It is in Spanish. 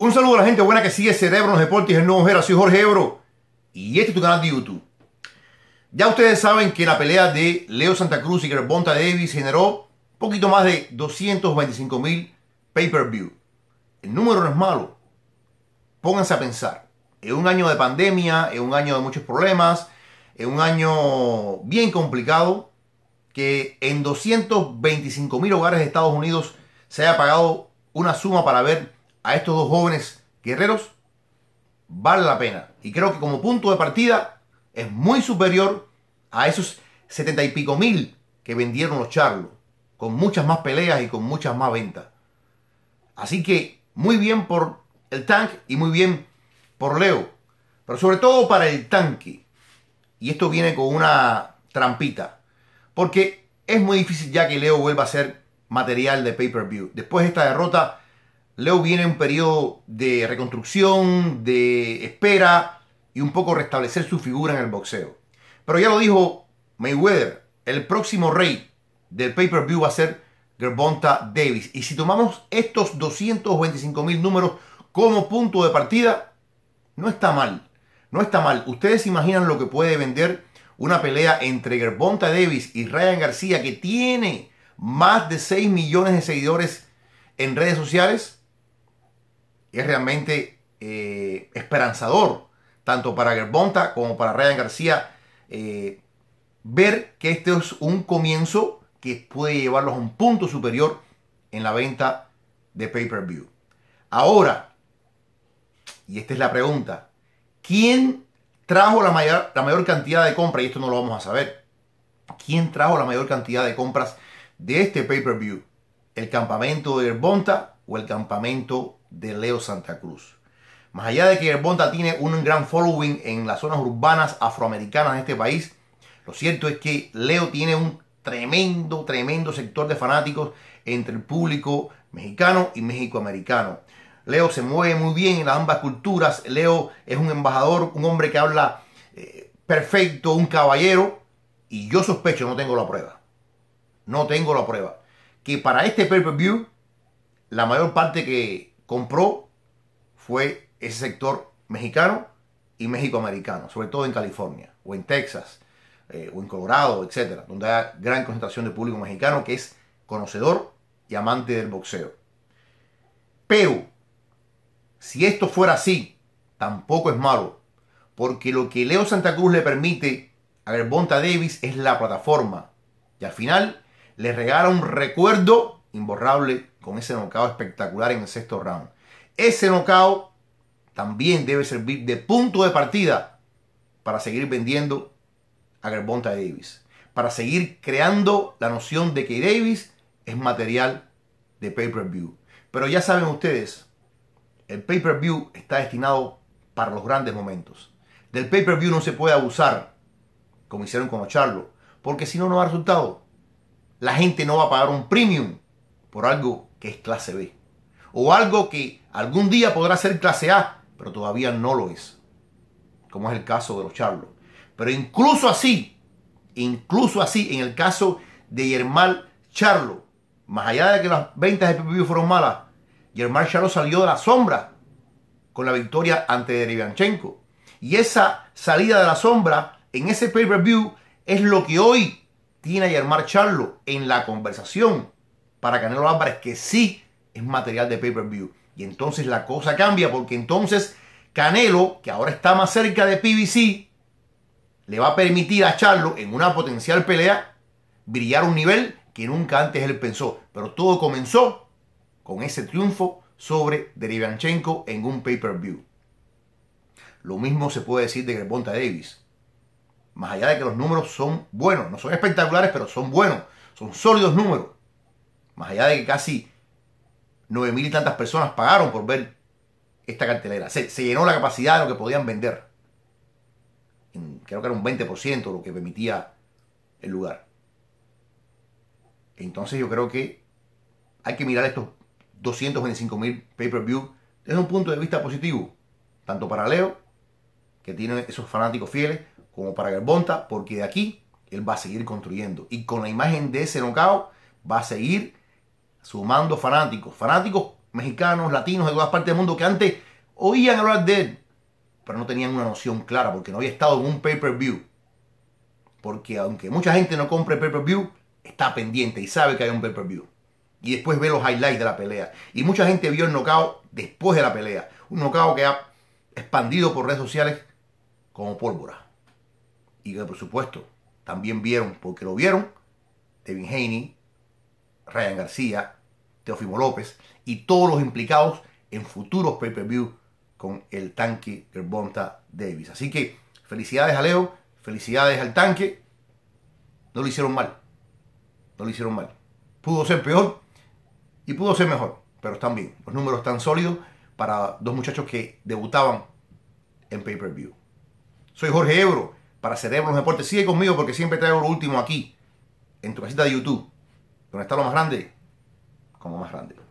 Un saludo a la gente buena que sigue Cerebro los Deportes el Nuevo Gera, Soy Jorge Ebro y este es tu canal de YouTube. Ya ustedes saben que la pelea de Leo Santa Cruz y Gervonta Davis generó poquito más de 225 mil pay-per-view. El número no es malo. Pónganse a pensar. En un año de pandemia, en un año de muchos problemas, en un año bien complicado, que en 225 mil hogares de Estados Unidos se haya pagado una suma para ver a estos dos jóvenes guerreros vale la pena. Y creo que como punto de partida es muy superior a esos setenta y pico mil que vendieron los charlos, con muchas más peleas y con muchas más ventas. Así que muy bien por el tank y muy bien por Leo, pero sobre todo para el tanque. Y esto viene con una trampita, porque es muy difícil ya que Leo vuelva a ser material de pay-per-view. Después de esta derrota, Leo viene un periodo de reconstrucción, de espera y un poco restablecer su figura en el boxeo. Pero ya lo dijo Mayweather, el próximo rey del pay-per-view va a ser Gervonta Davis. Y si tomamos estos 225 mil números como punto de partida, no está mal. No está mal. Ustedes imaginan lo que puede vender una pelea entre Gervonta Davis y Ryan García, que tiene más de 6 millones de seguidores en redes sociales es realmente eh, esperanzador, tanto para Gerbonta como para Ryan García, eh, ver que este es un comienzo que puede llevarlos a un punto superior en la venta de pay-per-view. Ahora, y esta es la pregunta, ¿quién trajo la mayor, la mayor cantidad de compras? Y esto no lo vamos a saber. ¿Quién trajo la mayor cantidad de compras de este pay-per-view? ¿El campamento de Gerbonta o el campamento de Leo Santa Cruz. Más allá de que el Bonta tiene un gran following en las zonas urbanas afroamericanas de este país, lo cierto es que Leo tiene un tremendo, tremendo sector de fanáticos entre el público mexicano y mexicoamericano. Leo se mueve muy bien en las ambas culturas. Leo es un embajador, un hombre que habla eh, perfecto, un caballero. Y yo sospecho, no tengo la prueba. No tengo la prueba. Que para este pay-per-view, la mayor parte que compró fue ese sector mexicano y mexicoamericano, sobre todo en California o en Texas eh, o en Colorado, etcétera, donde hay gran concentración de público mexicano que es conocedor y amante del boxeo. Pero si esto fuera así, tampoco es malo, porque lo que Leo Santa Cruz le permite a Bonta Davis es la plataforma y al final le regala un recuerdo imborrable con ese knockout espectacular en el sexto round. Ese knockout también debe servir de punto de partida para seguir vendiendo a Gervonta Davis, para seguir creando la noción de que Davis es material de pay-per-view. Pero ya saben ustedes, el pay-per-view está destinado para los grandes momentos. Del pay-per-view no se puede abusar, como hicieron con Charlo, porque si no, no a resultado. La gente no va a pagar un premium por algo que es clase B. O algo que algún día podrá ser clase A, pero todavía no lo es. Como es el caso de los charlos. Pero incluso así, incluso así, en el caso de Germán Charlo, más allá de que las ventas de PPV fueron malas, Germán Charlo salió de la sombra con la victoria ante Derevianchenko. Y esa salida de la sombra en ese pay-per-view es lo que hoy tiene a Germán Charlo en la conversación para Canelo Álvarez, que sí es material de pay-per-view. Y entonces la cosa cambia porque entonces Canelo, que ahora está más cerca de PBC, le va a permitir a Charlo en una potencial pelea brillar un nivel que nunca antes él pensó. Pero todo comenzó con ese triunfo sobre Derivanchenko en un pay-per-view. Lo mismo se puede decir de Greponta Davis. Más allá de que los números son buenos, no son espectaculares, pero son buenos, son sólidos números. Más allá de que casi 9 mil y tantas personas pagaron por ver esta cartelera. Se, llenó la capacidad de lo que podían vender. creo que era un 20% lo que permitía el lugar. Entonces yo creo que hay que mirar estos 225 mil pay-per-view desde un punto de vista positivo. Tanto para Leo, que tiene esos fanáticos fieles, como para Gerbonta, porque de aquí él va a seguir construyendo. Y con la imagen de ese no-cao va a seguir sumando fanáticos, fanáticos mexicanos, latinos de todas partes del mundo que antes oían hablar de él, pero no tenían una noción clara porque no había estado en un pay-per-view. Porque aunque mucha gente no compre pay-per-view, está pendiente y sabe que hay un pay-per-view. Y después ve los highlights de la pelea. Y mucha gente vio el knockout después de la pelea. Un knockout que ha expandido por redes sociales como pólvora. Y que por supuesto también vieron, porque lo vieron, Devin Haney, Ryan García, Teofimo López y todos los implicados en futuros pay-per-view con el tanque Bonta Davis. Así que felicidades a Leo, felicidades al tanque. No lo hicieron mal, no lo hicieron mal. Pudo ser peor y pudo ser mejor, pero están bien. Los números están sólidos para dos muchachos que debutaban en pay-per-view. Soy Jorge Ebro para Cerebros Deportes. Sigue conmigo porque siempre traigo lo último aquí, en tu casita de YouTube, donde está lo más grande como más grande.